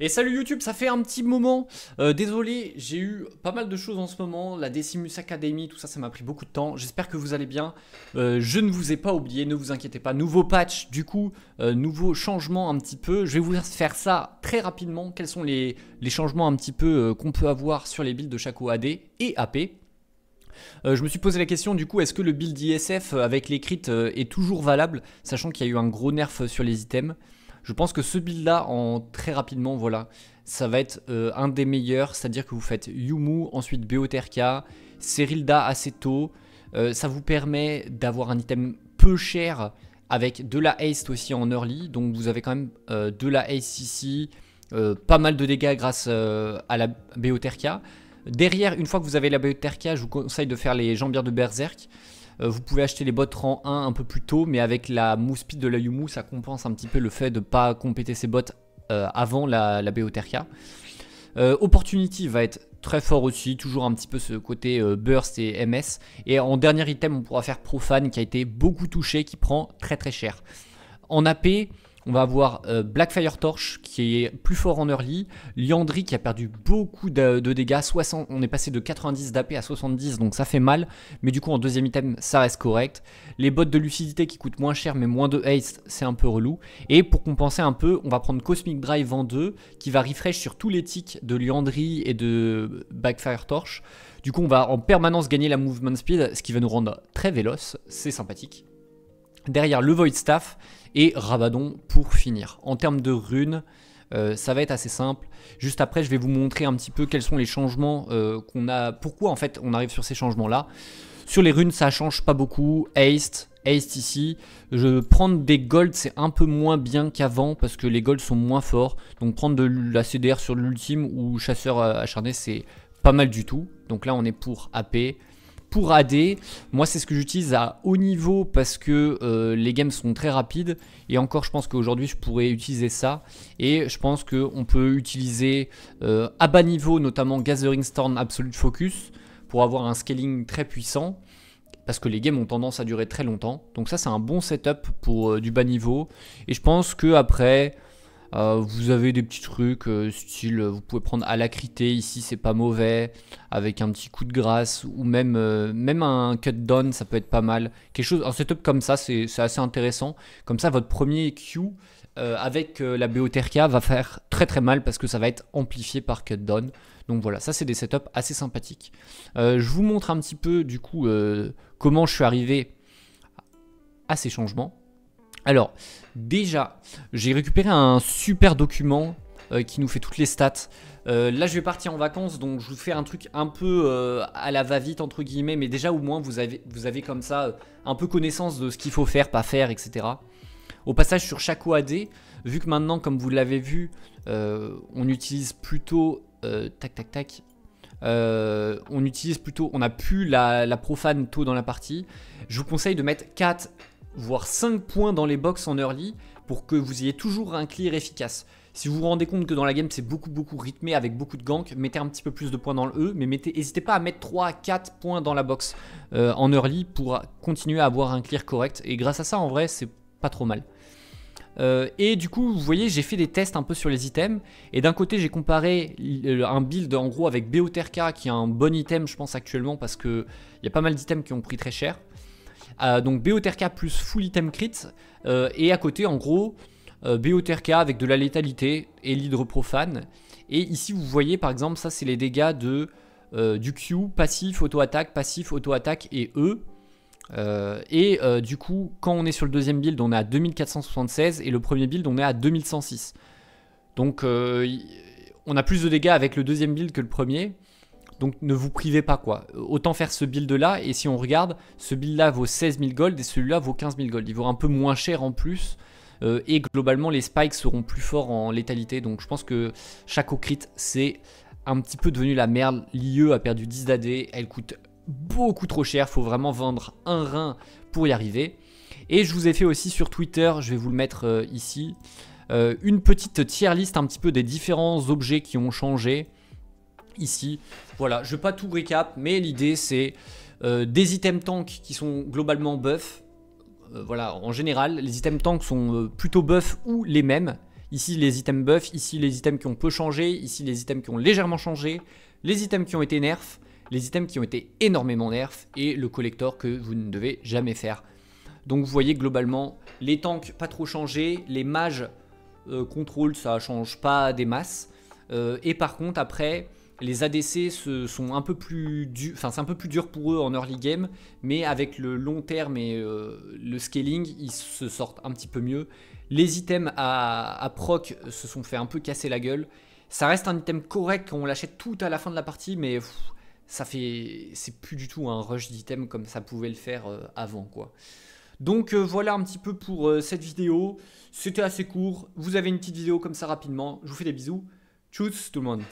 Et salut YouTube, ça fait un petit moment. Euh, désolé, j'ai eu pas mal de choses en ce moment. La Decimus Academy, tout ça, ça m'a pris beaucoup de temps. J'espère que vous allez bien. Euh, je ne vous ai pas oublié, ne vous inquiétez pas. Nouveau patch, du coup, euh, nouveau changement un petit peu. Je vais vous faire ça très rapidement. Quels sont les, changements un petit peu qu'on peut avoir sur les builds de chaque AD et AP je me suis posé la question du coup, est-ce que le build ISF avec les est toujours valable, sachant qu'il y a eu un gros nerf sur les items je pense que ce build-là, en très rapidement, voilà, ça va être euh, un des meilleurs. C'est-à-dire que vous faites Yumu, ensuite Beoterka, Serilda assez tôt. Euh, ça vous permet d'avoir un item peu cher avec de la haste aussi en early. Donc vous avez quand même euh, de la haste ici, pas mal de dégâts grâce à la Beoterka. Derrière, une fois que vous avez la Beoterka, je vous conseille de faire les jambières de Berserk. Euh, vous pouvez acheter les bottes rang 1 un peu plus tôt, mais avec la mousse de la Yumu, ça compense un petit peu le fait de ne pas compéter ses bottes euh, avant la, la euh, Opportunity va être très fort aussi, toujours un petit peu ce côté burst et MS. Et en dernier item, on pourra faire Profane qui a été beaucoup touché, qui prend très très cher. En AP, on va avoir euh, Blackfire Torch qui est plus fort en early, Liandry qui a perdu beaucoup de, dégâts, on est passé de 90 d'AP à 70 donc ça fait mal, mais du coup en deuxième item ça reste correct. Les bottes de lucidité qui coûtent moins cher mais moins de haste c'est un peu relou. Et pour compenser un peu on va prendre Cosmic Drive en 2 qui va refresh sur tous les tics de Liandry et de Blackfire Torch. Du coup on va en permanence gagner la movement speed ce qui va nous rendre très véloce, c'est sympathique. Derrière le Void Staff et Rabadon pour finir. En termes de runes, euh, ça va être assez simple. Juste après, je vais vous montrer un petit peu quels sont les changements euh, qu'on a. Pourquoi en fait on arrive sur ces changements-là. Sur les runes, ça change pas beaucoup. Haste, Haste ici. Je, prendre des golds, c'est un peu moins bien qu'avant parce que les golds sont moins forts. Donc prendre de la CDR sur l'ultime ou chasseur euh, acharné, c'est pas mal du tout. Donc là, on est pour AP pour AD. Moi, c'est ce que j'utilise à haut niveau parce que euh, les games sont très rapides. Et encore, je pense qu'aujourd'hui, je pourrais utiliser ça. Et je pense qu'on peut utiliser euh, à bas niveau, notamment Gathering Storm Absolute Focus, pour avoir un scaling très puissant. Parce que les games ont tendance à durer très longtemps. Donc ça, c'est un bon setup pour euh, du bas niveau. Et je pense que après euh, vous avez des petits trucs, euh, style, euh, vous pouvez prendre à alacrité, ici c'est pas mauvais, avec un petit coup de grâce, ou même, même un cut down, ça peut être pas mal. Quelque chose, un setup comme ça, c'est assez intéressant. Comme ça, votre premier Q avec la Beoterka va faire très très mal parce que ça va être amplifié par cut down. Donc voilà, ça c'est des setups assez sympathiques. je vous montre un petit peu du coup comment je suis arrivé à ces changements. Alors, déjà, j'ai récupéré un super document euh, qui nous fait toutes les stats. Euh, là, je vais partir en vacances, donc je vous fais un truc un peu euh, à la va-vite, entre guillemets, mais déjà, au moins, vous avez, vous avez comme ça un peu connaissance de ce qu'il faut faire, pas faire, etc. Au passage, sur chaque OAD, vu que maintenant, comme vous l'avez vu, on utilise plutôt... tac, tac, tac. on utilise plutôt, on a plus la, profane taux dans la partie. Je vous conseille de mettre 4 voire 5 points dans les box en early pour que vous ayez toujours un clear efficace. Si vous vous rendez compte que dans la game c'est beaucoup beaucoup rythmé avec beaucoup de gank, mettez un petit peu plus de points dans le E, mais n'hésitez pas à mettre 3 4 points dans la box euh, en early pour continuer à avoir un clear correct. Et grâce à ça en vrai c'est pas trop mal. Euh, et du coup, vous voyez, j'ai fait des tests un peu sur les items. Et d'un côté, j'ai comparé un build en gros avec BOTRK, qui est un bon item, je pense, actuellement, parce qu'il y a pas mal d'items qui ont pris très cher. Euh, donc BOTRK plus full item crit. Euh, et à côté, en gros, euh, BOTRK avec de la létalité et l'hydre profane. Et ici, vous voyez par exemple, ça c'est les dégâts de, du Q, passif, auto-attaque, passif, auto-attaque et E. et du coup, quand on est sur le deuxième build, on est à 2476 et le premier build, on est à 2106. Donc, on a plus de dégâts avec le deuxième build que le premier, donc ne vous privez pas quoi. Autant faire ce build là et si on regarde, ce build là vaut 16 000 gold et celui-là vaut 15 000 gold. Il vaut un peu moins cher en plus euh, et globalement les spikes seront plus forts en létalité. Donc je pense que chaque crit c'est un petit peu devenu la merde. L'IE a perdu 10 d'AD, elle coûte beaucoup trop cher, faut vraiment vendre un rein pour y arriver. Et je vous ai fait aussi sur Twitter, je vais vous le mettre euh, ici, euh, une petite tier list un petit peu des différents objets qui ont changé ici. Voilà, je ne vais pas tout récap, mais l'idée c'est euh, des items tanks qui sont globalement buff. Euh, voilà, en général, les items tanks sont euh, plutôt buff ou les mêmes. Ici les items buff, ici les items qui ont peu changé, ici les items qui ont légèrement changé, les items qui ont été nerfs, les items qui ont été énormément nerfs et le collector que vous ne devez jamais faire. Donc vous voyez globalement les tanks pas trop changés, les mages contrôle ça change pas des masses. et par contre après les ADC se sont un peu plus enfin c'est un peu plus dur pour eux en early game, mais avec le long terme et euh, le scaling, ils se sortent un petit peu mieux. Les items à, proc se sont fait un peu casser la gueule. Ça reste un item correct quand on l'achète tout à la fin de la partie, mais ça fait c'est plus du tout un rush d'items comme ça pouvait le faire euh, avant quoi. Donc euh, voilà un petit peu pour cette vidéo. C'était assez court. Vous avez une petite vidéo comme ça rapidement. Je vous fais des bisous. Tchuss tout le monde.